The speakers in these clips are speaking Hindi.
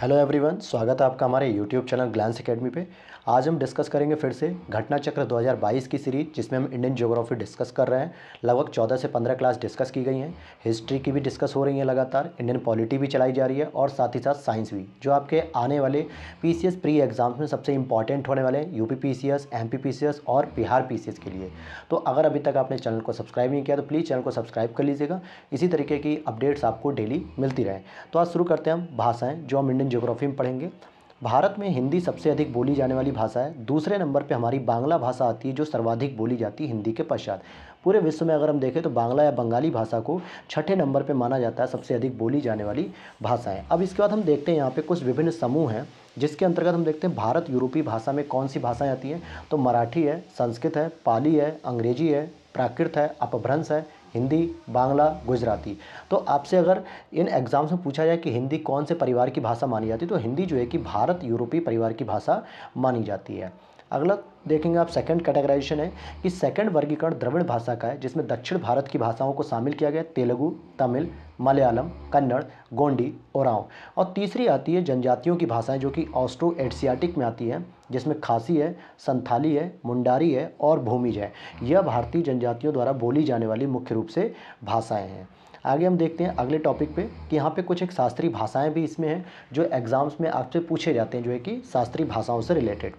हेलो एवरीवन स्वागत है आपका हमारे यूट्यूब चैनल ग्लैंस एकेडमी पे आज हम डिस्कस करेंगे फिर से घटना चक्र 2022 की सीरीज जिसमें हम इंडियन ज्योग्राफी डिस्कस कर रहे हैं लगभग 14 से 15 क्लास डिस्कस की गई हैं हिस्ट्री की भी डिस्कस हो रही है लगातार इंडियन पॉलिटी भी चलाई जा रही है और साथ ही साथ साइंस भी जो आपके आने वाले पी प्री एग्जाम्स में सबसे इंपॉर्टेंट होने वाले हैं यू पी पी और बिहार पी के लिए तो अगर अभी तक आपने चैनल को सब्सक्राइब नहीं किया तो प्लीज़ चैनल को सब्सक्राइब कर लीजिएगा इसी तरीके की अपडेट्स आपको डेली मिलती रहे तो आज शुरू करते हैं हम भाषाएँ जो हम इंडियन इंडियन ज्योग्राफी में पढ़ेंगे भारत में हिंदी सबसे अधिक बोली जाने वाली भाषा है दूसरे नंबर पे हमारी बांग्ला भाषा आती है जो सर्वाधिक बोली जाती है हिंदी के पश्चात पूरे विश्व में अगर हम देखें तो बांग्ला या बंगाली भाषा को छठे नंबर पे माना जाता है सबसे अधिक बोली जाने वाली भाषा है अब इसके बाद हम देखते हैं यहाँ पे कुछ विभिन्न समूह हैं जिसके अंतर्गत हम देखते हैं भारत यूरोपीय भाषा में कौन सी भाषाएँ आती हैं तो मराठी है संस्कृत है पाली है अंग्रेजी है प्राकृत है अपभ्रंश है हिंदी बांग्ला गुजराती तो आपसे अगर इन एग्ज़ाम्स में पूछा जाए कि हिंदी कौन से परिवार की भाषा मानी जाती है तो हिंदी जो है कि भारत यूरोपीय परिवार की भाषा मानी जाती है अगला देखेंगे आप सेकंड कैटेगराइजेशन है कि सेकंड वर्गीकरण द्रविड़ भाषा का है जिसमें दक्षिण भारत की भाषाओं को शामिल किया गया तेलुगु तमिल मलयालम कन्नड़ गोंडी ओराव और तीसरी आती है जनजातियों की भाषाएं जो कि ऑस्ट्रो एडसियाटिक में आती हैं जिसमें खासी है संथाली है मुंडारी है और भूमिज है यह भारतीय जनजातियों द्वारा बोली जाने वाली मुख्य रूप से भाषाएँ हैं आगे हम देखते हैं अगले टॉपिक पे कि यहाँ पे कुछ एक शास्त्रीय भाषाएं भी इसमें हैं जो एग्ज़ाम्स में आपसे पूछे जाते हैं जो है कि शास्त्रीय भाषाओं से रिलेटेड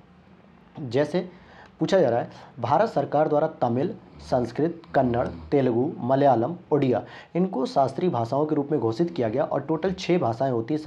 जैसे पूछा जा रहा है भारत सरकार द्वारा तमिल संस्कृत कन्नड़ तेलुगु मलयालम ओडिया इनको शास्त्रीय भाषाओं के रूप में घोषित किया गया और टोटल छः भाषाएं होती हैं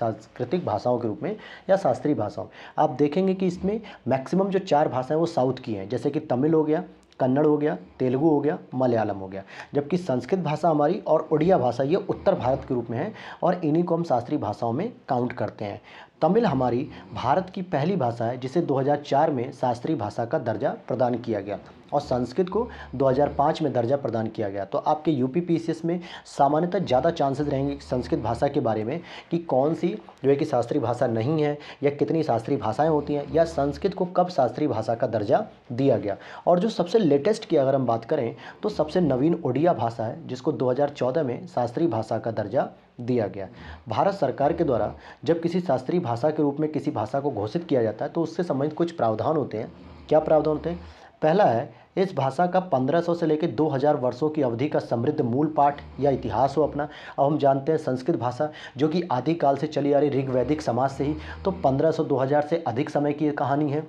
सांस्कृतिक भाषाओं के रूप में या शास्त्रीय भाषाओं आप देखेंगे कि इसमें मैक्सिमम जो चार भाषाएं वो साउथ की हैं जैसे कि तमिल हो गया कन्नड़ हो गया तेलुगु हो गया मलयालम हो गया जबकि संस्कृत भाषा हमारी और उड़िया भाषा ये उत्तर भारत के रूप में है और इन्हीं को हम शास्त्रीय भाषाओं में काउंट करते हैं तमिल हमारी भारत की पहली भाषा है जिसे 2004 में शास्त्रीय भाषा का दर्जा प्रदान किया गया था और संस्कृत को 2005 में दर्जा प्रदान किया गया तो आपके यू पी में सामान्यतः ज़्यादा चांसेस रहेंगे संस्कृत भाषा के बारे में कि कौन सी जो है कि शास्त्रीय भाषा नहीं है या कितनी शास्त्रीय भाषाएं होती हैं या संस्कृत को कब शास्त्रीय भाषा का दर्जा दिया गया और जो सबसे लेटेस्ट की अगर हम बात करें तो सबसे नवीन ओडिया भाषा है जिसको दो में शास्त्रीय भाषा का दर्जा दिया गया भारत सरकार के द्वारा जब किसी शास्त्रीय भाषा के रूप में किसी भाषा को घोषित किया जाता है तो उससे संबंधित कुछ प्रावधान होते हैं क्या प्रावधान होते हैं पहला है इस भाषा का 1500 से लेकर 2000 वर्षों की अवधि का समृद्ध मूल पाठ या इतिहास हो अपना अब हम जानते हैं संस्कृत भाषा जो कि आदिकाल से चली आ रही ऋग्वैदिक समाज से ही तो 1500-2000 से अधिक समय की कहानी है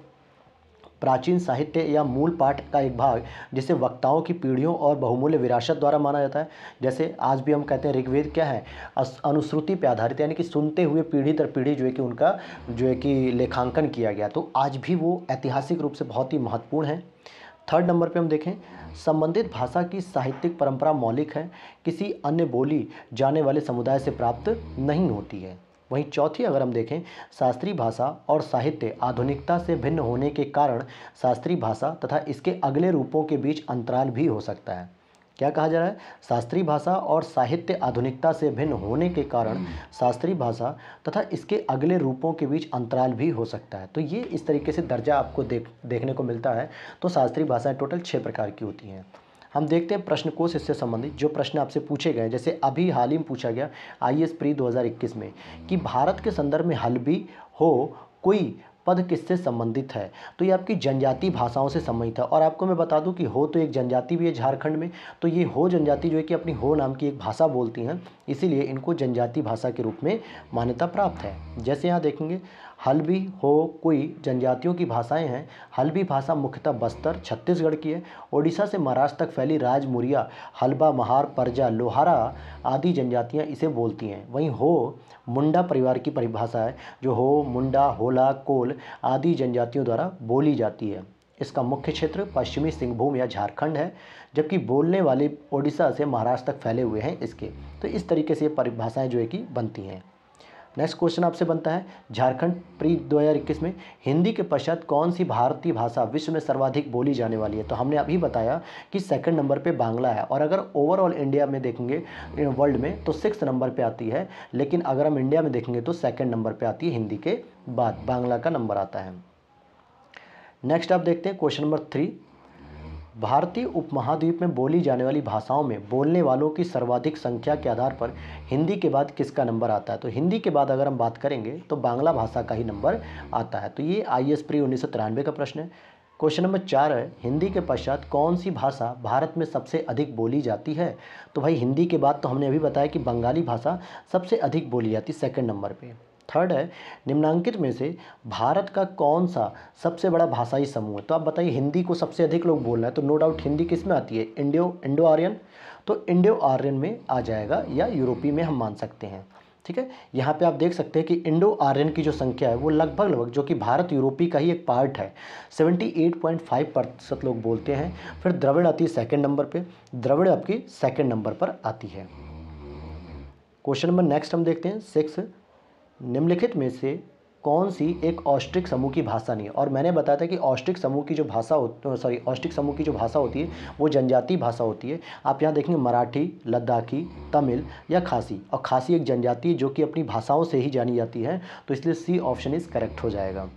प्राचीन साहित्य या मूल पाठ का एक भाग जिसे वक्ताओं की पीढ़ियों और बहुमूल्य विरासत द्वारा माना जाता है जैसे आज भी हम कहते हैं ऋग्वेद क्या है अनुश्रुति पर आधारित यानी कि सुनते हुए पीढ़ी दर पीढ़ी जो है कि उनका जो है कि लेखांकन किया गया तो आज भी वो ऐतिहासिक रूप से बहुत ही महत्वपूर्ण है थर्ड नंबर पे हम देखें संबंधित भाषा की साहित्यिक परंपरा मौलिक है किसी अन्य बोली जाने वाले समुदाय से प्राप्त नहीं होती है वहीं चौथी अगर हम देखें शास्त्रीय भाषा और साहित्य आधुनिकता से भिन्न होने के कारण शास्त्रीय भाषा तथा इसके अगले रूपों के बीच अंतराल भी हो सकता है क्या कहा जा रहा है शास्त्रीय भाषा और साहित्य आधुनिकता से भिन्न होने के कारण हम्म। शास्त्रीय भाषा तथा इसके अगले रूपों के बीच अंतराल भी हो सकता है तो ये इस तरीके से दर्जा आपको देख देखने को मिलता है तो शास्त्रीय भाषाएँ टोटल छः प्रकार की होती हैं हम देखते हैं प्रश्न कोश इससे संबंधित जो प्रश्न आपसे पूछे गए जैसे अभी हाल ही में पूछा गया आई एस प्री दो में कि भारत के संदर्भ में हल भी हो कोई पद किससे संबंधित है तो ये आपकी जनजाति भाषाओं से संबंधित है और आपको मैं बता दूं कि हो तो एक जनजाति भी है झारखंड में तो ये हो जनजाति जो है कि अपनी हो नाम की एक भाषा बोलती हैं इसीलिए इनको जनजाति भाषा के रूप में मान्यता प्राप्त है जैसे यहाँ देखेंगे हल्बी हो कोई जनजातियों की भाषाएं हैं हल्बी भाषा मुख्यतः बस्तर छत्तीसगढ़ की है ओडिशा से महाराष्ट्र तक फैली राजमुरिया हल्बा महार परजा लोहारा आदि जनजातियां इसे बोलती हैं वहीं हो मुंडा परिवार की परिभाषा है जो हो मुंडा होला कोल आदि जनजातियों द्वारा बोली जाती है इसका मुख्य क्षेत्र पश्चिमी सिंहभूम या झारखंड है जबकि बोलने वाले ओडिशा से महाराष्ट्र तक फैले हुए हैं इसके तो इस तरीके से ये परिभाषाएँ जो है कि बनती हैं नेक्स्ट क्वेश्चन आपसे बनता है झारखंड प्री 2021 में हिंदी के पश्चात कौन सी भारतीय भाषा विश्व में सर्वाधिक बोली जाने वाली है तो हमने अभी बताया कि सेकंड नंबर पे बांग्ला है और अगर ओवरऑल इंडिया में देखेंगे वर्ल्ड में तो सिक्स नंबर पे आती है लेकिन अगर हम इंडिया में देखेंगे तो सेकेंड नंबर पर आती है हिंदी के बाद बांग्ला का नंबर आता है नेक्स्ट आप देखते हैं क्वेश्चन नंबर थ्री भारतीय उपमहाद्वीप में बोली जाने वाली भाषाओं में बोलने वालों की सर्वाधिक संख्या के आधार पर हिंदी के बाद किसका नंबर आता है तो हिंदी के बाद अगर हम बात करेंगे तो बांग्ला भाषा का ही नंबर आता है तो ये आई एस प्री उन्नीस का प्रश्न है क्वेश्चन नंबर चार है हिंदी के पश्चात कौन सी भाषा भारत में सबसे अधिक बोली जाती है तो भाई हिंदी के बाद तो हमने अभी बताया कि बंगाली भाषा सबसे अधिक बोली जाती है सेकेंड नंबर पर थर्ड है निम्नांकित में से भारत का कौन सा सबसे बड़ा भाषाई समूह है तो आप बताइए हिंदी को सबसे अधिक लोग बोल रहे हैं तो नो डाउट हिंदी किस में आती है इंडियो इंडो आर्यन तो इंडो आर्यन में आ जाएगा या यूरोपीय में हम मान सकते हैं ठीक है यहाँ पे आप देख सकते हैं कि इंडो आर्यन की जो संख्या है वो लगभग लगभग जो कि भारत यूरोपी का ही एक पार्ट है 78.5 प्रतिशत लोग बोलते हैं फिर द्रविड़ आती है सेकेंड नंबर पे द्रविड़ आपकी सेकेंड नंबर पर आती है क्वेश्चन नंबर नेक्स्ट हम देखते हैं सिक्स निम्नलिखित में से कौन सी एक ऑस्ट्रिक समूह की भाषा नहीं है और मैंने बताया था कि ऑस्ट्रिक समूह की जो भाषा होती तो सॉरी ऑस्ट्रिक समूह की जो भाषा होती है वो जनजातीय भाषा होती है आप यहाँ देखेंगे मराठी लद्दाखी तमिल या खासी और खासी एक जनजाति जो कि अपनी भाषाओं से ही जानी जाती है तो इसलिए सी ऑप्शन इज़ करेक्ट हो जाएगा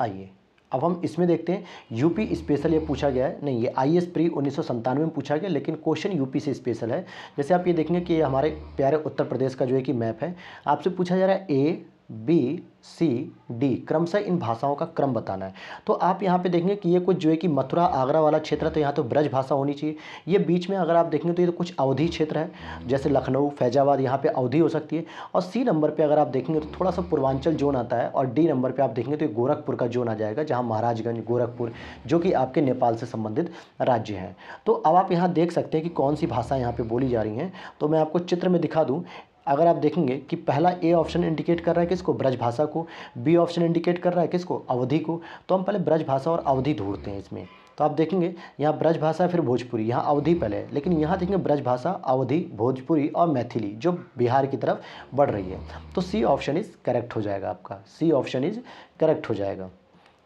आइए अब हम इसमें देखते हैं यूपी स्पेशल ये पूछा गया है नहीं ये आई एस प्री उन्नीस में पूछा गया लेकिन क्वेश्चन यूपी से स्पेशल है जैसे आप ये देखेंगे कि ये हमारे प्यारे उत्तर प्रदेश का जो है कि मैप है आपसे पूछा जा रहा है ए बी सी डी क्रमशः इन भाषाओं का क्रम बताना है तो आप यहाँ पे देखेंगे कि ये कुछ जो है कि मथुरा आगरा वाला क्षेत्र है तो यहाँ तो ब्रज भाषा होनी चाहिए ये बीच में अगर आप देखेंगे तो ये तो कुछ अवधि क्षेत्र है जैसे लखनऊ फैजाबाद यहाँ पे अवधि हो सकती है और सी नंबर पे अगर आप देखेंगे तो थोड़ा सा पूर्वांचल जोन आता है और डी नंबर पर आप देखेंगे तो ये गोरखपुर का जोन आ जाएगा जहाँ महाराजगंज गोरखपुर जो कि आपके नेपाल से संबंधित राज्य हैं तो अब आप यहाँ देख सकते हैं कि कौन सी भाषा यहाँ पर बोली जा रही हैं तो मैं आपको चित्र में दिखा दूँ अगर आप देखेंगे कि पहला ए ऑप्शन इंडिकेट कर रहा है किसको ब्रजभाषा को बी ऑप्शन इंडिकेट कर रहा है किसको अवधि को तो हम पहले ब्रजभाषा और अवधि ढूंढते हैं इसमें तो आप देखेंगे यहाँ ब्रजभाषा फिर भोजपुरी यहाँ अवधि पहले है लेकिन यहाँ देखेंगे ब्रजभाषा अवधि भोजपुरी और मैथिली जो बिहार की तरफ बढ़ रही है तो सी ऑप्शन इज़ करेक्ट हो जाएगा आपका सी ऑप्शन इज़ करेक्ट हो जाएगा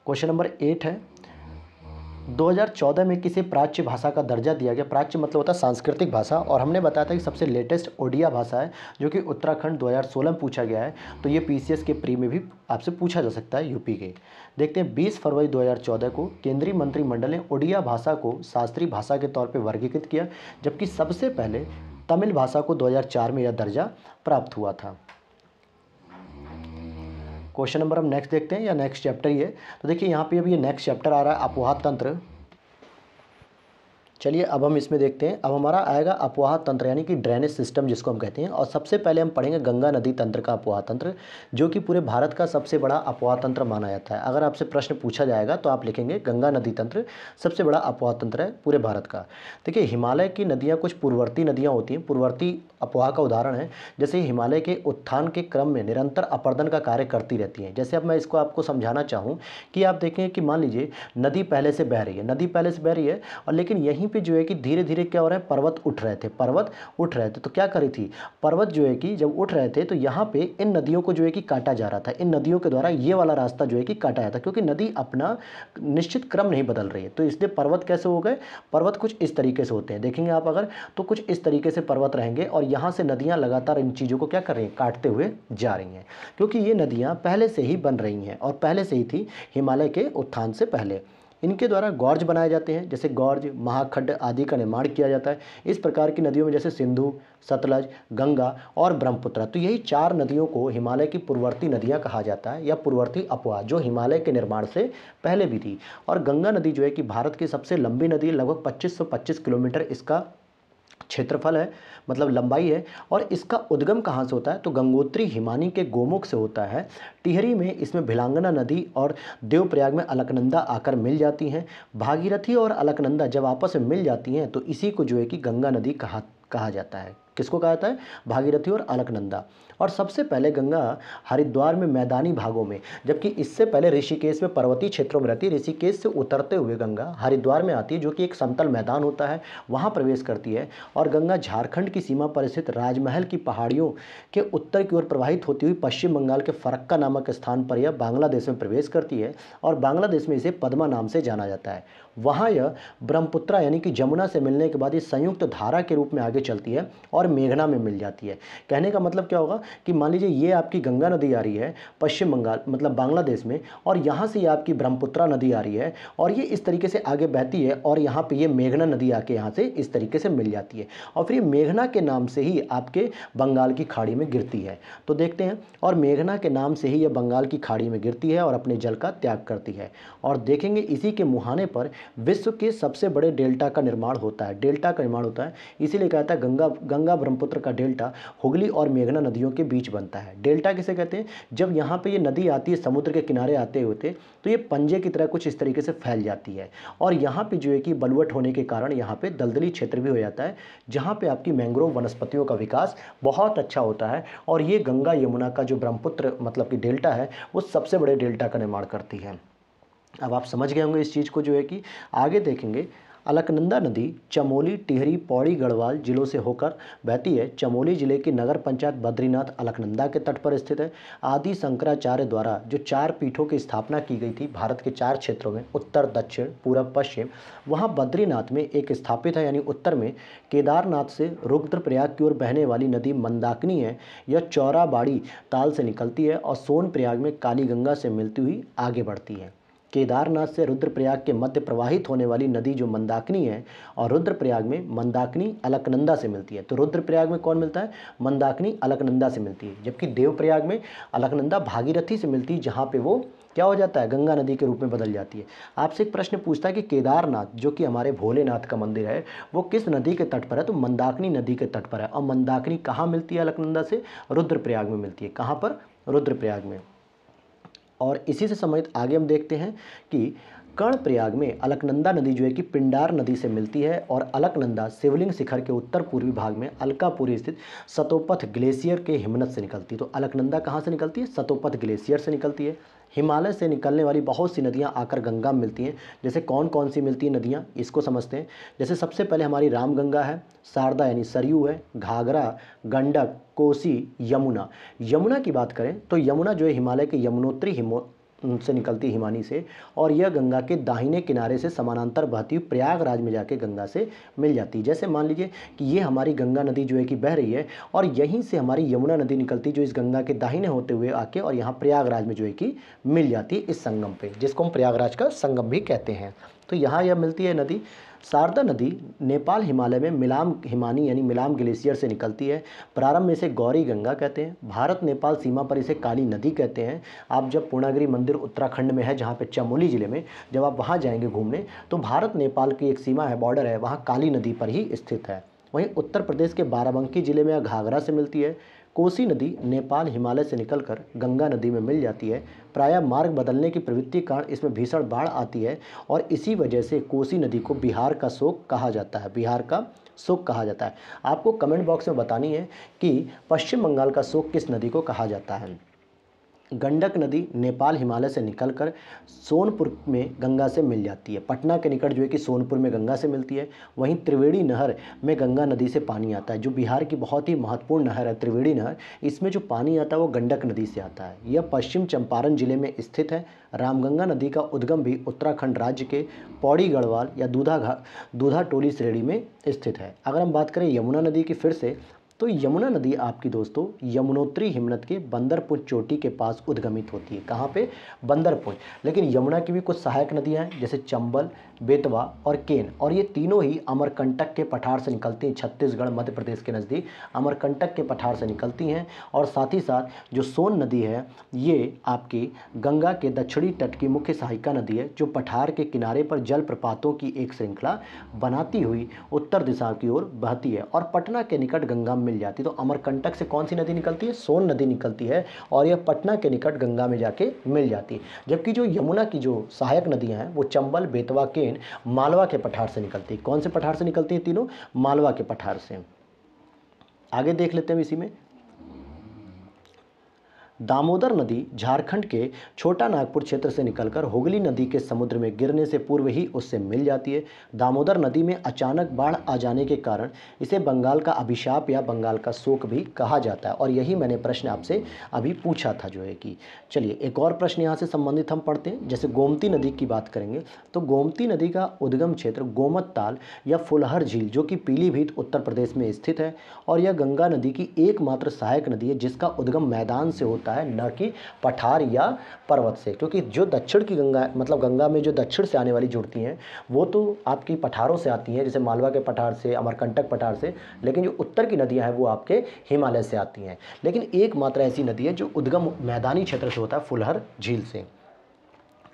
क्वेश्चन नंबर एट है 2014 में किसी प्राच्य भाषा का दर्जा दिया गया प्राच्य मतलब होता है सांस्कृतिक भाषा और हमने बताया था कि सबसे लेटेस्ट ओडिया भाषा है जो कि उत्तराखंड 2016 में पूछा गया है तो ये पीसीएस के प्री में भी आपसे पूछा जा सकता है यूपी के देखते हैं 20 फरवरी 2014 को केंद्रीय मंत्रिमंडल ने ओडिया भाषा को शास्त्रीय भाषा के तौर पर वर्गीकृत किया जबकि सबसे पहले तमिल भाषा को दो में यह दर्जा प्राप्त हुआ था क्वेश्चन नंबर हम नेक्स्ट देखते हैं या नेक्स्ट चैप्टर ये तो देखिए यहाँ पे अभी ये नेक्स्ट चैप्टर आ रहा है अपवाह तंत्र चलिए अब हम इसमें देखते हैं अब हमारा आएगा अपवाह तंत्र यानी कि ड्रेनेज सिस्टम जिसको हम कहते हैं और सबसे पहले हम पढ़ेंगे गंगा नदी तंत्र का अपवाह तंत्र जो कि पूरे भारत का सबसे बड़ा अपवाह तंत्र माना जाता है अगर आपसे प्रश्न पूछा जाएगा तो आप लिखेंगे गंगा नदी तंत्र सबसे बड़ा अपवाह तंत्र है पूरे भारत का देखिए हिमालय की नदियाँ कुछ पूर्ववर्ती नदियाँ होती हैं पूर्ववर्ती अपवाह का उदाहरण है जैसे हिमालय के उत्थान के क्रम में निरंतर अपर्दन का कार्य करती रहती हैं जैसे अब मैं इसको आपको समझाना चाहूँ कि आप देखें कि मान लीजिए नदी पहले से बह रही है नदी पहले से बह रही है और लेकिन यहीं पे जो है कि धीरे धीरे क्या हो रहा है पर्वत उठ रहे थे पर्वत उठ रहे थे तो क्या करी थी पर्वत जो है कि जब उठ रहे थे तो यहाँ पे इन नदियों को जो है कि काटा जा रहा था इन नदियों के द्वारा ये वाला रास्ता जो है कि काटा जाता क्योंकि नदी अपना निश्चित क्रम नहीं बदल रही है तो इसलिए पर्वत कैसे हो गए पर्वत कुछ इस तरीके से होते हैं देखेंगे आप अगर तो कुछ इस तरीके से पर्वत रहेंगे और यहाँ से नदियाँ लगातार इन चीज़ों को क्या कर रही हैं काटते हुए जा रही हैं क्योंकि ये नदियाँ पहले से ही बन रही हैं और पहले से ही थी हिमालय के उत्थान से पहले इनके द्वारा गौर्ज बनाए जाते हैं जैसे गौर्ज महाखड्ड आदि का निर्माण किया जाता है इस प्रकार की नदियों में जैसे सिंधु सतलज गंगा और ब्रह्मपुत्र तो यही चार नदियों को हिमालय की पूर्ववर्ती नदियाँ कहा जाता है या पूर्ववर्ती अपवाह जो हिमालय के निर्माण से पहले भी थी और गंगा नदी जो है कि भारत की सबसे लंबी नदी लगभग पच्चीस किलोमीटर इसका क्षेत्रफल है मतलब लंबाई है और इसका उद्गम कहाँ से होता है तो गंगोत्री हिमानी के गोमुख से होता है टिहरी में इसमें भिलांगना नदी और देवप्रयाग में अलकनंदा आकर मिल जाती हैं भागीरथी और अलकनंदा जब आपस में मिल जाती हैं तो इसी को जो है कि गंगा नदी कहा कहा जाता है किसको कहा जाता है भागीरथी और अलकनंदा और सबसे पहले गंगा हरिद्वार में मैदानी भागों में जबकि इससे पहले ऋषिकेश में पर्वतीय क्षेत्रों में रहती है ऋषिकेश से उतरते हुए गंगा हरिद्वार में आती है जो कि एक समतल मैदान होता है वहाँ प्रवेश करती है और गंगा झारखंड की सीमा पर स्थित राजमहल की पहाड़ियों के उत्तर की ओर प्रवाहित होती हुई पश्चिम बंगाल के फरक्का नामक स्थान पर यह बांग्लादेश में प्रवेश करती है और बांग्लादेश में इसे पदमा नाम से जाना जाता है वहाँ यह ब्रह्मपुत्रा यानी कि जमुना से मिलने के बाद ये संयुक्त धारा के रूप में आगे चलती है और और मेघना में मिल जाती है कहने का मतलब क्या होगा कि मान लीजिए ये आपकी गंगा नदी आ रही है पश्चिम बंगाल मतलब बांग्लादेश में और यहाँ से ये आपकी ब्रह्मपुत्रा नदी आ रही है और ये इस तरीके से आगे बहती है और यहाँ पर ये मेघना नदी आके यहाँ से इस तरीके से मिल जाती है और फिर ये मेघना के नाम से ही आपके बंगाल की खाड़ी में गिरती है तो देखते हैं और मेघना के नाम से ही यह बंगाल की खाड़ी में गिरती है और अपने जल का त्याग करती है और देखेंगे इसी के मुहाने पर विश्व के सबसे बड़े डेल्टा का निर्माण होता है डेल्टा का निर्माण होता है इसीलिए कहता है गंगा गंगा गंगा ब्रह्मपुत्र का डेल्टा हुगली और मेघना नदियों के बीच बनता है डेल्टा किसे कहते हैं जब यहाँ पे ये नदी आती है समुद्र के किनारे आते होते तो ये पंजे की तरह कुछ इस तरीके से फैल जाती है और यहाँ पर जो है कि बलवट होने के कारण यहाँ पर दलदली क्षेत्र भी हो जाता है जहाँ पर आपकी मैंग्रोव वनस्पतियों का विकास बहुत अच्छा होता है और ये गंगा यमुना का जो ब्रह्मपुत्र मतलब कि डेल्टा है वो सबसे बड़े डेल्टा का निर्माण करती है अब आप समझ गए होंगे इस चीज़ को जो है कि आगे देखेंगे अलकनंदा नदी चमोली टिहरी पौड़ी गढ़वाल जिलों से होकर बहती है चमोली जिले की नगर पंचायत बद्रीनाथ अलकनंदा के तट पर स्थित है आदि शंकराचार्य द्वारा जो चार पीठों की स्थापना की गई थी भारत के चार क्षेत्रों में उत्तर दक्षिण पूर्व पश्चिम वहाँ बद्रीनाथ में एक स्थापित है यानी उत्तर में केदारनाथ से रुद्रप्रयाग की ओर बहने वाली नदी मंदाकिनी है यह चौराबाड़ी ताल से निकलती है और सोनप्रयाग में काली गंगा से मिलती हुई आगे बढ़ती है केदारनाथ से रुद्रप्रयाग के मध्य प्रवाहित होने वाली नदी जो मंदाकिनी है और रुद्रप्रयाग में मंदाकिनी अलकनंदा से मिलती है तो रुद्रप्रयाग में कौन मिलता है मंदाकिनी अलकनंदा से मिलती है जबकि देवप्रयाग में अलकनंदा भागीरथी से मिलती है जहाँ पर वो क्या हो जाता है गंगा नदी के रूप में बदल जाती है आपसे एक प्रश्न पूछता है कि केदारनाथ जो कि हमारे भोलेनाथ का मंदिर है वो किस नदी के तट पर है तो मंदाकिनी नदी के तट पर है और मंदाकिनी कहाँ मिलती है अलकनंदा से रुद्रप्रयाग में मिलती है कहाँ पर रुद्रप्रयाग में और इसी से संबंधित आगे हम देखते हैं कि कर्णप्रयाग में अलकनंदा नदी जो है कि पिंडार नदी से मिलती है और अलकनंदा शिवलिंग शिखर के उत्तर पूर्वी भाग में अलकापुरी स्थित सतोपथ ग्लेशियर के हिमनत से निकलती है तो अलकनंदा कहाँ से निकलती है सतोपथ ग्लेशियर से निकलती है हिमालय से निकलने वाली बहुत सी नदियाँ आकर गंगा में मिलती हैं जैसे कौन कौन सी मिलती हैं नदियाँ इसको समझते हैं जैसे सबसे पहले हमारी रामगंगा है शारदा यानी सरयू है घाघरा गंडक कोसी यमुना यमुना की बात करें तो यमुना जो है हिमालय के यमुनोत्री से निकलती हिमानी से और यह गंगा के दाहिने किनारे से समानांतर बहती हुई प्रयागराज में जाके गंगा से मिल जाती है जैसे मान लीजिए कि ये हमारी गंगा नदी जो है कि बह रही है और यहीं से हमारी यमुना नदी निकलती है जो इस गंगा के दाहिने होते हुए आके और यहाँ प्रयागराज में जो है कि मिल जाती है इस संगम पर जिसको हम प्रयागराज का संगम भी कहते हैं तो यहाँ यह मिलती है नदी शारदा नदी नेपाल हिमालय में मिलाम हिमानी यानी मिलाम ग्लेशियर से निकलती है प्रारंभ में इसे गौरी गंगा कहते हैं भारत नेपाल सीमा पर इसे काली नदी कहते हैं आप जब पूर्णागिरी मंदिर उत्तराखंड में है जहाँ पे चमोली ज़िले में जब आप वहाँ जाएंगे घूमने तो भारत नेपाल की एक सीमा है बॉर्डर है वहाँ काली नदी पर ही स्थित है वहीं उत्तर प्रदेश के बाराबंकी ज़िले में घाघरा से मिलती है कोसी नदी नेपाल हिमालय से निकलकर गंगा नदी में मिल जाती है प्रायः मार्ग बदलने की प्रवृत्ति कारण इसमें भीषण बाढ़ आती है और इसी वजह से कोसी नदी को बिहार का शोक कहा जाता है बिहार का शोक कहा जाता है आपको कमेंट बॉक्स में बतानी है कि पश्चिम बंगाल का शोक किस नदी को कहा जाता है गंडक नदी नेपाल हिमालय से निकलकर सोनपुर में गंगा से मिल जाती है पटना के निकट जो है कि सोनपुर में गंगा से मिलती है वहीं त्रिवेणी नहर में गंगा नदी से पानी आता है जो बिहार की बहुत ही महत्वपूर्ण नहर है त्रिवेणी नहर इसमें जो पानी आता है वो गंडक नदी से आता है यह पश्चिम चंपारण जिले में स्थित है रामगंगा नदी का उद्गम भी उत्तराखंड राज्य के पौड़ी गढ़वाल या दूधा दूधा टोली श्रेणी में स्थित है अगर हम बात करें यमुना नदी की फिर से तो यमुना नदी आपकी दोस्तों यमुनोत्री हिमनत के बंदरपुंज चोटी के पास उद्गमित होती है कहाँ पे बंदरपुंज लेकिन यमुना की भी कुछ सहायक नदियाँ हैं जैसे चंबल बेतवा और केन और ये तीनों ही अमरकंटक के पठार से निकलती हैं छत्तीसगढ़ मध्य प्रदेश के नज़दीक अमरकंटक के पठार से निकलती हैं और साथ ही साथ जो सोन नदी है ये आपकी गंगा के दक्षिणी तट की मुख्य सहायिका नदी है जो पठार के किनारे पर जलप्रपातों की एक श्रृंखला बनाती हुई उत्तर दिशा की ओर बहती है और पटना के निकट गंगा में मिल जाती है तो अमरकंटक से कौन सी नदी निकलती है सोन नदी निकलती है और यह पटना के निकट गंगा में जाके मिल जाती है जबकि जो यमुना की जो सहायक नदियाँ हैं वो चंबल बेतवा केन ट्रेन मालवा के पठार से निकलती है कौन से पठार से निकलती है तीनों मालवा के पठार से आगे देख लेते हैं इसी में दामोदर नदी झारखंड के छोटा नागपुर क्षेत्र से निकलकर होगली नदी के समुद्र में गिरने से पूर्व ही उससे मिल जाती है दामोदर नदी में अचानक बाढ़ आ जाने के कारण इसे बंगाल का अभिशाप या बंगाल का शोक भी कहा जाता है और यही मैंने प्रश्न आपसे अभी पूछा था जो है कि चलिए एक और प्रश्न यहाँ से संबंधित हम पढ़ते हैं जैसे गोमती नदी की बात करेंगे तो गोमती नदी का उद्गम क्षेत्र गोमत ताल या फुलहर झील जो कि पीलीभीत उत्तर प्रदेश में स्थित है और यह गंगा नदी की एकमात्र सहायक नदी है जिसका उद्गम मैदान से होता है होता है न कि पठार या पर्वत से क्योंकि जो दक्षिण की गंगा मतलब गंगा में जो दक्षिण से आने वाली जुड़ती हैं वो तो आपकी पठारों से आती हैं जैसे मालवा के पठार से अमरकंटक पठार से लेकिन जो उत्तर की नदियाँ हैं वो आपके हिमालय से आती हैं लेकिन एकमात्र ऐसी नदी है जो उद्गम मैदानी क्षेत्र से होता है फुलहर झील से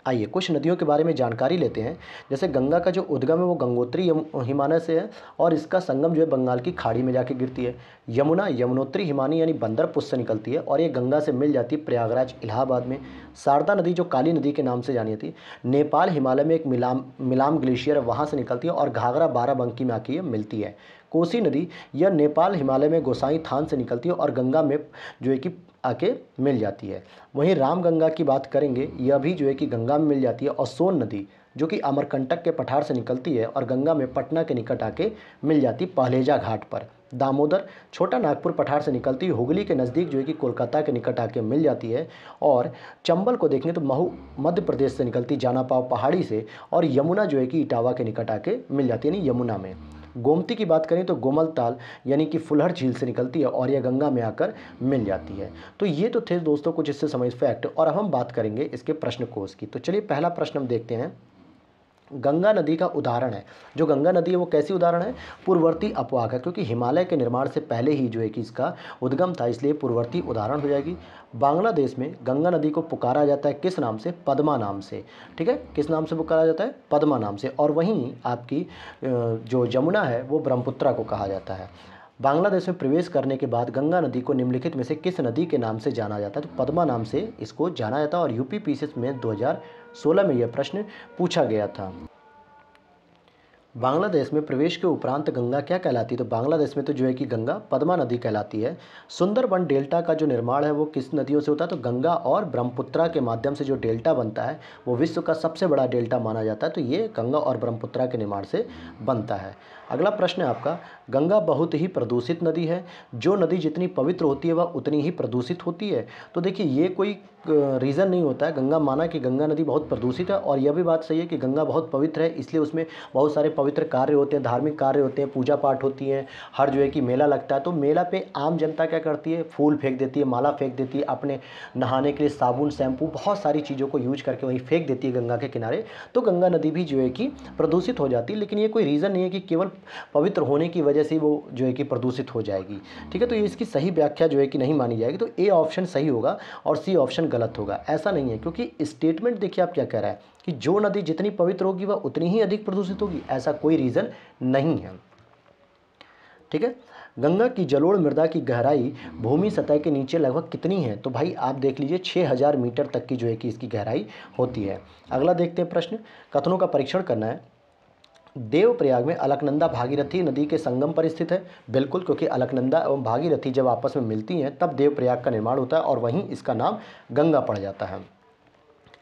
आइए कुछ नदियों के बारे में जानकारी लेते हैं जैसे गंगा का जो उद्गम है वो गंगोत्री हिमालय से है और इसका संगम जो है बंगाल की खाड़ी में जाके गिरती है यमुना यमुनोत्री हिमानी यानी बंदरपुर से निकलती है और ये गंगा से मिल जाती है प्रयागराज इलाहाबाद में शारदा नदी जो काली नदी के नाम से जानी जाती है नेपाल हिमालय में एक मिलाम मिलाम ग्लेशियर वहाँ से निकलती है और घाघरा बाराबंकी में आके ये मिलती है कोसी नदी यह नेपाल हिमालय में गोसाई थान से निकलती है और गंगा में जो है कि आके मिल जाती है वहीं राम गंगा की बात करेंगे यह भी जो है कि गंगा में मिल जाती है और सोन नदी जो कि अमरकंटक के पठार से निकलती है और गंगा में पटना के निकट आके मिल जाती पहलेजा घाट पर दामोदर छोटा नागपुर पठार से निकलती हुगली के नज़दीक जो है कि कोलकाता के निकट आके मिल जाती है और चंबल को देखें तो महू मध्य प्रदेश से निकलती जानापाव पहाड़ी से और यमुना जो है कि इटावा के निकट आके मिल जाती है यानी यमुना में गोमती की बात करें तो गोमल ताल यानी कि फुलहर झील से निकलती है और यह गंगा में आकर मिल जाती है तो ये तो थे दोस्तों कुछ इससे समझ फैक्ट और अब हम बात करेंगे इसके प्रश्न कोष की तो चलिए पहला प्रश्न हम देखते हैं गंगा नदी का उदाहरण है जो गंगा नदी है वो कैसी उदाहरण है पूर्ववर्ती अपवाह का क्योंकि हिमालय के निर्माण से पहले ही जो है कि इसका उद्गम था इसलिए पूर्ववर्ती उदाहरण हो जाएगी बांग्लादेश में गंगा नदी को पुकारा जाता है किस नाम से पद्मा नाम से ठीक है किस नाम से पुकारा जाता है पद्मा नाम से और वहीं आपकी जो यमुना है वो ब्रह्मपुत्रा को कहा जाता है बांग्लादेश में प्रवेश करने के बाद गंगा नदी को निम्नलिखित में से किस नदी के नाम से जाना जाता है तो पद्मा नाम से इसको जाना जाता है और यूपी पी में दो सोलह में यह प्रश्न पूछा गया था बांग्लादेश में प्रवेश के उपरांत गंगा क्या कहलाती है तो बांग्लादेश में तो जो है कि गंगा पद्मा नदी कहलाती है सुंदरबन डेल्टा का जो निर्माण है वो किस नदियों से होता है तो गंगा और ब्रह्मपुत्रा के माध्यम से जो डेल्टा बनता है वो विश्व का सबसे बड़ा डेल्टा माना जाता है तो ये गंगा और ब्रह्मपुत्रा के निर्माण से बनता है अगला प्रश्न है आपका गंगा बहुत ही प्रदूषित नदी है जो नदी जितनी पवित्र होती है वह उतनी ही प्रदूषित होती है तो देखिए ये कोई रीज़न नहीं होता है गंगा माना कि गंगा नदी बहुत प्रदूषित है और यह भी बात सही है कि गंगा बहुत पवित्र है इसलिए उसमें बहुत सारे पवित्र पवित्र कार्य होते हैं धार्मिक कार्य होते हैं पूजा पाठ होती है हर जो है कि मेला लगता है तो मेला पे आम जनता क्या करती है फूल फेंक देती है माला फेंक देती है अपने नहाने के लिए साबुन शैम्पू बहुत सारी चीज़ों को यूज करके वहीं फेंक देती है गंगा के किनारे तो गंगा नदी भी जो है कि प्रदूषित हो जाती है लेकिन ये कोई रीज़न नहीं है कि केवल पवित्र होने की वजह से वो जो है कि प्रदूषित हो जाएगी ठीक है तो ये इसकी सही व्याख्या जो है कि नहीं मानी जाएगी तो ए ऑप्शन सही होगा और सी ऑप्शन गलत होगा ऐसा नहीं है क्योंकि स्टेटमेंट देखिए आप क्या कह रहा है कि जो नदी जितनी पवित्र होगी वह उतनी ही अधिक प्रदूषित होगी ऐसा कोई रीज़न नहीं है ठीक है गंगा की जलोढ़ मृदा की गहराई भूमि सतह के नीचे लगभग कितनी है तो भाई आप देख लीजिए हजार मीटर तक की जो है कि इसकी गहराई होती है अगला देखते हैं प्रश्न कथनों का परीक्षण करना है देवप्रयाग में अलकनंदा भागीरथी नदी के संगम पर स्थित है बिल्कुल क्योंकि अलकनंदा एवं भागीरथी जब आपस में मिलती हैं तब देवप्रयाग का निर्माण होता है और वहीं इसका नाम गंगा पड़ जाता है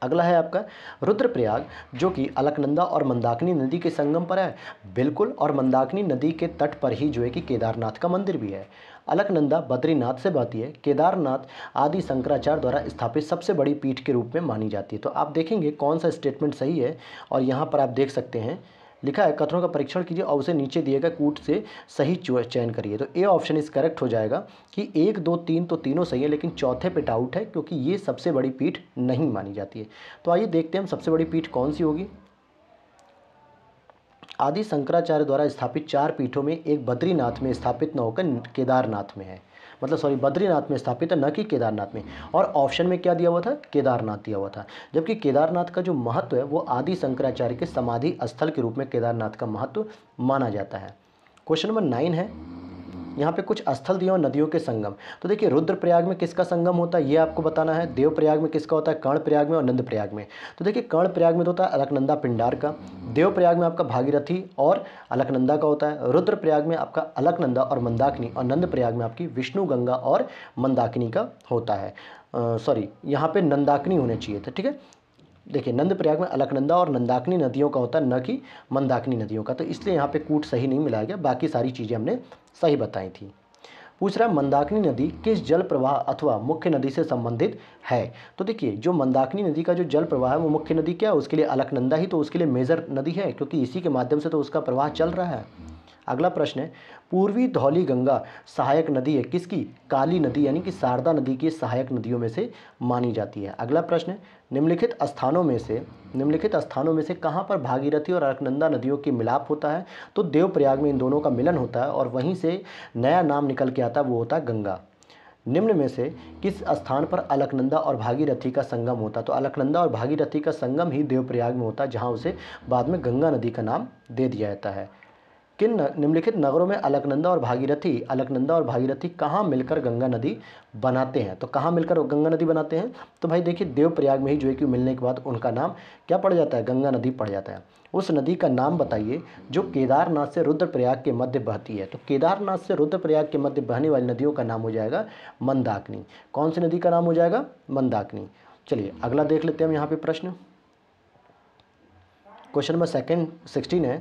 अगला है आपका रुद्रप्रयाग जो कि अलकनंदा और मंदाकिनी नदी के संगम पर है बिल्कुल और मंदाकिनी नदी के तट पर ही जो है कि केदारनाथ का मंदिर भी है अलकनंदा बद्रीनाथ से बहती है केदारनाथ आदि शंकराचार्य द्वारा स्थापित सबसे बड़ी पीठ के रूप में मानी जाती है तो आप देखेंगे कौन सा स्टेटमेंट सही है और यहाँ पर आप देख सकते हैं लिखा है कथनों का परीक्षण कीजिए और उसे नीचे दिए गए कूट से सही चयन करिए तो ए ऑप्शन इस करेक्ट हो जाएगा कि एक दो तीन तो तीनों सही है लेकिन चौथे पे डाउट है क्योंकि ये सबसे बड़ी पीठ नहीं मानी जाती है तो आइए देखते हैं हम सबसे बड़ी पीठ कौन सी होगी आदि शंकराचार्य द्वारा स्थापित चार पीठों में एक बद्रीनाथ में स्थापित न होकर केदारनाथ में है मतलब सॉरी बद्रीनाथ में स्थापित है न कि केदारनाथ में और ऑप्शन में क्या दिया हुआ था केदारनाथ दिया हुआ था जबकि केदारनाथ का जो महत्व है वो आदि शंकराचार्य के समाधि स्थल के रूप में केदारनाथ का महत्व माना जाता है क्वेश्चन नंबर नाइन है यहाँ पे कुछ स्थल दिए हैं नदियों के संगम तो देखिए रुद्रप्रयाग में किसका संगम होता है ये आपको बताना है देवप्रयाग में किसका होता है कर्णप्रयाग में और नंदप्रयाग में तो देखिए कर्णप्रयाग में तो होता है अलकनंदा पिंडार का देवप्रयाग में आपका भागीरथी और अलकनंदा का होता है रुद्रप्रयाग में आपका अलकनंदा और मंदाकिनी और नंदप्रयाग में आपकी विष्णु गंगा और मंदाकिनी का होता है सॉरी यहाँ पे नंदाकिनी होने चाहिए था ठीक है देखिए प्रयाग में अलकनंदा और नंदाकनी नदियों का होता है न कि मंदाकनी नदियों का तो इसलिए यहाँ पे कूट सही नहीं मिलाया गया बाकी सारी चीज़ें हमने सही बताई थी पूछ रहा है मंदाकनी नदी किस जल प्रवाह अथवा मुख्य नदी से संबंधित है तो देखिए जो मंदाकनी नदी का जो जल प्रवाह है वो मुख्य नदी क्या है उसके लिए अलकनंदा ही तो उसके लिए मेजर नदी है क्योंकि इसी के माध्यम से तो उसका प्रवाह चल रहा है अगला प्रश्न है पूर्वी धौली गंगा सहायक नदी है किसकी काली नदी यानी कि शारदा नदी की सहायक नदियों में से मानी जाती है अगला प्रश्न है निम्नलिखित स्थानों में से निम्नलिखित स्थानों में से कहाँ पर भागीरथी और अलकनंदा नदियों की मिलाप होता है तो देवप्रयाग में इन दोनों का मिलन होता है और वहीं से नया नाम निकल के आता है वो होता है गंगा निम्न में से किस स्थान पर अलकनंदा और भागीरथी का संगम होता तो अलकनंदा और भागीरथी का संगम ही देवप्रयाग में होता जहाँ उसे बाद में गंगा नदी का नाम दे दिया जाता है किन निम्नलिखित नगरों में अलकनंदा और भागीरथी अलकनंदा और भागीरथी कहाँ मिलकर गंगा नदी बनाते हैं तो कहाँ मिलकर गंगा नदी बनाते हैं तो भाई देखिए देवप्रयाग में ही जो है कि मिलने के बाद उनका नाम क्या पड़ जाता है गंगा नदी पड़ जाता है उस नदी का नाम बताइए जो केदारनाथ से रुद्रप्रयाग के मध्य बहती है तो केदारनाथ से रुद्रप्रयाग के मध्य बहने वाली नदियों का नाम हो जाएगा मंदाकिनी कौन सी नदी का नाम हो जाएगा मंदाकिनी चलिए अगला देख लेते हैं हम यहाँ पे प्रश्न क्वेश्चन नंबर सेकंड सिक्सटीन है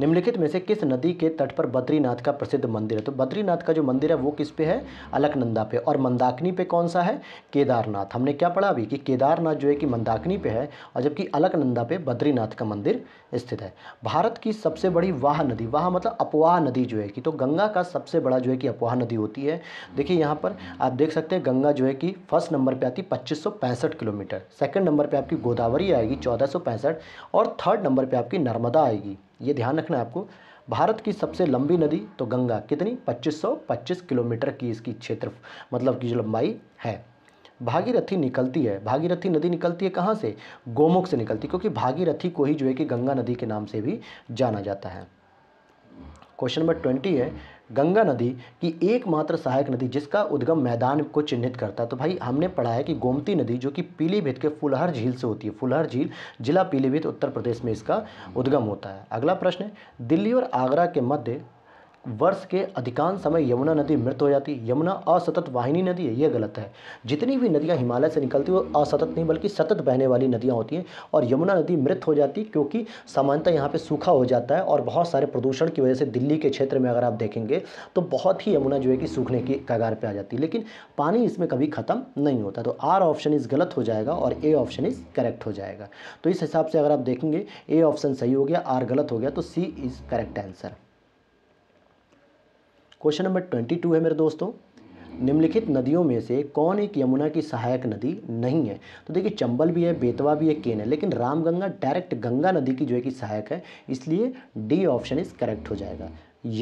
निम्नलिखित में से किस नदी के तट पर बद्रीनाथ का प्रसिद्ध मंदिर है तो बद्रीनाथ का जो मंदिर है वो किस पे है अलकनंदा पे और मंदाकिनी पे कौन सा है केदारनाथ हमने क्या पढ़ा अभी कि केदारनाथ जो है कि मंदाकिनी पे है और जबकि अलकनंदा पे बद्रीनाथ का मंदिर स्थित है भारत की सबसे बड़ी वाह नदी वाह मतलब अपवाह नदी जो है कि तो गंगा का सबसे बड़ा जो है कि अपवाह नदी होती है देखिए यहाँ पर आप देख सकते हैं गंगा जो है कि फर्स्ट नंबर पर आती है पच्चीस किलोमीटर सेकेंड नंबर पर आपकी गोदावरी आएगी चौदह और थर्ड नंबर पर आपकी नर्मदा आएगी ये ध्यान रखना है आपको भारत की सबसे लंबी नदी तो गंगा कितनी 2525 किलोमीटर की इसकी क्षेत्र मतलब की जो लंबाई है भागीरथी निकलती है भागीरथी नदी निकलती है कहाँ से गोमुख से निकलती है क्योंकि भागीरथी को ही जो है कि गंगा नदी के नाम से भी जाना जाता है क्वेश्चन नंबर ट्वेंटी है गंगा नदी की एकमात्र सहायक नदी जिसका उद्गम मैदान को चिन्हित करता है तो भाई हमने पढ़ा है कि गोमती नदी जो कि पीलीभीत के फुलहर झील से होती है फुलहर झील जिला पीलीभीत उत्तर प्रदेश में इसका उद्गम होता है अगला प्रश्न है दिल्ली और आगरा के मध्य वर्ष के अधिकांश समय यमुना नदी मृत हो जाती है यमुना असतत वाहिनी नदी है यह गलत है जितनी भी नदियाँ हिमालय से निकलती है वो असतत नहीं बल्कि सतत बहने वाली नदियाँ होती हैं और यमुना नदी मृत हो जाती है क्योंकि सामान्यतः यहाँ पे सूखा हो जाता है और बहुत सारे प्रदूषण की वजह से दिल्ली के क्षेत्र में अगर आप देखेंगे तो बहुत ही यमुना जो है कि सूखने की कगार पर आ जाती है लेकिन पानी इसमें कभी ख़त्म नहीं होता तो आर ऑप्शन इज़ गलत हो जाएगा और ए ऑप्शन इज़ करेक्ट हो जाएगा तो इस हिसाब से अगर आप देखेंगे ए ऑप्शन सही हो गया आर गलत हो गया तो C is correct answer question number twenty two है मेरे दोस्तों निम्नलिखित नदियों में से कौन एक यमुना की सहायक नदी नहीं है तो देखिए चंबल भी है बेतवा भी है केन है लेकिन रामगंगा डायरेक्ट गंगा नदी की जो है कि सहायक है इसलिए डी ऑप्शन इस करेक्ट हो जाएगा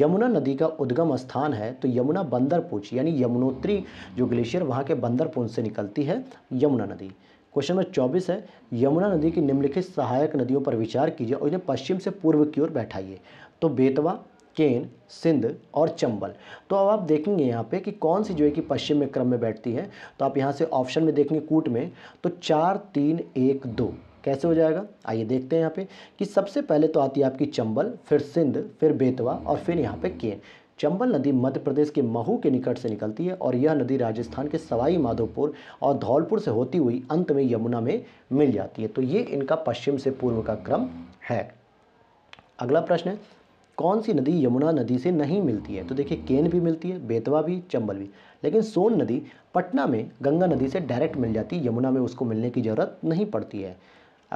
यमुना नदी का उद्गम स्थान है तो यमुना बंदरपुंछ यानी यमुनोत्री जो ग्लेशियर वहाँ के बंदरपुंज से निकलती है यमुना नदी क्वेश्चन नंबर चौबीस है यमुना नदी की निम्नलिखित सहायक नदियों पर विचार कीजिए और इन्हें पश्चिम से पूर्व की ओर बैठाइए तो बेतवा केन सिंध और चंबल तो अब आप देखेंगे यहाँ पे कि कौन सी जो है कि पश्चिम में क्रम में बैठती है तो आप यहाँ से ऑप्शन में देखेंगे कूट में तो चार तीन एक दो कैसे हो जाएगा आइए देखते हैं यहाँ पे कि सबसे पहले तो आती है आपकी चंबल फिर सिंध फिर बेतवा और फिर यहाँ पे केन चंबल नदी मध्य प्रदेश के महू के निकट से निकलती है और यह नदी राजस्थान के सवाई माधोपुर और धौलपुर से होती हुई अंत में यमुना में मिल जाती है तो ये इनका पश्चिम से पूर्व का क्रम है अगला प्रश्न है कौन सी नदी यमुना नदी से नहीं मिलती है तो देखिए केन भी मिलती है बेतवा भी चंबल भी लेकिन सोन नदी पटना में गंगा नदी से डायरेक्ट मिल जाती है यमुना में उसको मिलने की ज़रूरत नहीं पड़ती है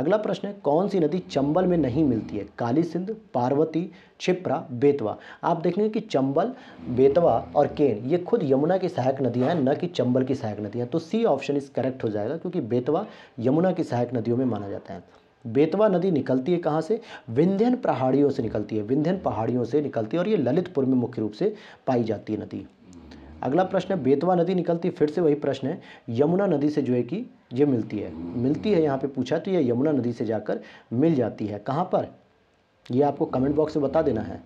अगला प्रश्न है कौन सी नदी चंबल में नहीं मिलती है काली सिंध पार्वती छिप्रा बेतवा आप देखेंगे कि चंबल बेतवा और केन ये खुद यमुना की सहायक नदियां हैं न कि चंबल की सहायक नदियां तो सी ऑप्शन इस करेक्ट हो जाएगा क्योंकि बेतवा यमुना की सहायक नदियों में माना जाता है बेतवा नदी निकलती है कहाँ से विंध्यन पहाड़ियों से निकलती है विंध्यन पहाड़ियों से निकलती है और ये ललितपुर में मुख्य रूप से पाई जाती है नदी अगला प्रश्न है बेतवा नदी निकलती फिर से वही प्रश्न है यमुना नदी से जो है कि ये मिलती है मिलती है यहाँ पे पूछा तो ये यमुना नदी से जाकर मिल जाती है कहाँ पर ये आपको कमेंट बॉक्स में बता देना है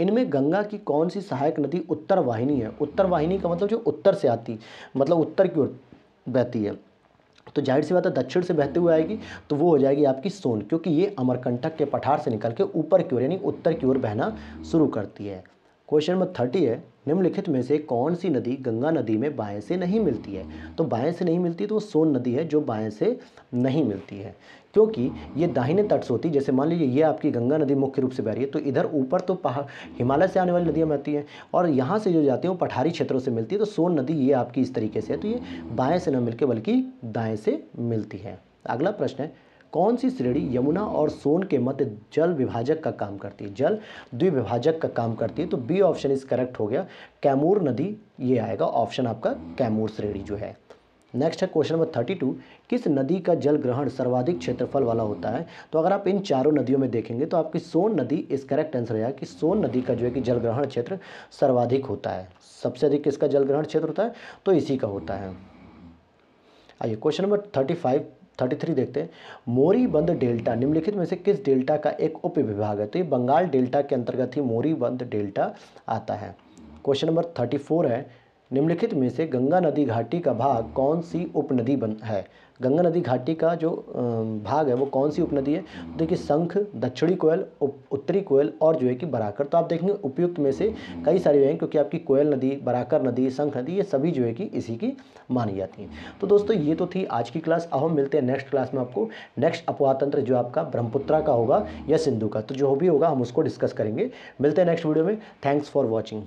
इनमें गंगा की कौन सी सहायक नदी उत्तर वाहिनी है उत्तर वाहिनी का मतलब जो उत्तर से आती मतलब उत्तर की ओर बहती है तो जाहिर सी बात है दक्षिण से बहते हुए आएगी तो वो हो जाएगी आपकी सोन क्योंकि ये अमरकंटक के पठार से निकल के ऊपर की ओर यानी उत्तर की ओर बहना शुरू करती है क्वेश्चन नंबर थर्टी है निम्नलिखित में से कौन सी नदी गंगा नदी में बाएं से नहीं मिलती है तो बाएं से नहीं मिलती तो वो सोन नदी है जो बाएं से नहीं मिलती है क्योंकि ये दाहिने तट से होती है जैसे मान लीजिए ये आपकी गंगा नदी मुख्य रूप से बह रही है तो इधर ऊपर तो पहाड़ हिमालय से आने वाली नदियाँ बहती हैं और यहाँ से जो जाती हैं वो पठारी क्षेत्रों से मिलती है तो सोन नदी ये आपकी इस तरीके से है तो ये बाएँ से न मिलकर बल्कि दाएँ से मिलती है अगला प्रश्न है कौन सी श्रेणी यमुना और सोन के मध्य जल विभाजक का काम करती है जल द्विविभाजक का काम करती है तो बी ऑप्शन इस करेक्ट हो गया कैमूर नदी ये आएगा ऑप्शन आपका कैमूर श्रेणी जो है नेक्स्ट है क्वेश्चन नंबर थर्टी टू किस नदी का जल ग्रहण सर्वाधिक क्षेत्रफल वाला होता है तो अगर आप इन चारों नदियों में देखेंगे तो आपकी सोन नदी इस करेक्ट आंसर है कि सोन नदी का जो है कि जल ग्रहण क्षेत्र सर्वाधिक होता है सबसे अधिक किसका जल ग्रहण क्षेत्र होता है तो इसी का होता है आइए question number thirty five thirty three देखते हैं मोरीबंद डेल्टा निम्नलिखित में से किस डेल्टा का एक उप विभाग है तो ये बंगाल डेल्टा के अंतर्गत ही मोरीबंद डेल्टा आता है क्वेश्चन नंबर थर्टी फोर है निम्नलिखित में से गंगा नदी घाटी का भाग कौन सी उपनदी बन है गंगा नदी घाटी का जो भाग है वो कौन सी उपनदी है हम्म। देखिए संख दक्षिणी कोयल उत्तरी कोयल और जो है कि बराकर तो आप देखेंगे उपयुक्त में से हम्म। कई सारी हैं क्योंकि आपकी कोयल नदी बराकर नदी संख नदी ये सभी जो है कि इसी की मानी जाती हैं तो दोस्तों ये तो थी आज की क्लास अब हम मिलते हैं नेक्स्ट क्लास में आपको नेक्स्ट अपवातंत्र जो आपका ब्रह्मपुत्रा का होगा या सिंधु का तो जो भी होगा हम उसको डिस्कस करेंगे मिलते हैं नेक्स्ट वीडियो में थैंक्स फॉर वॉचिंग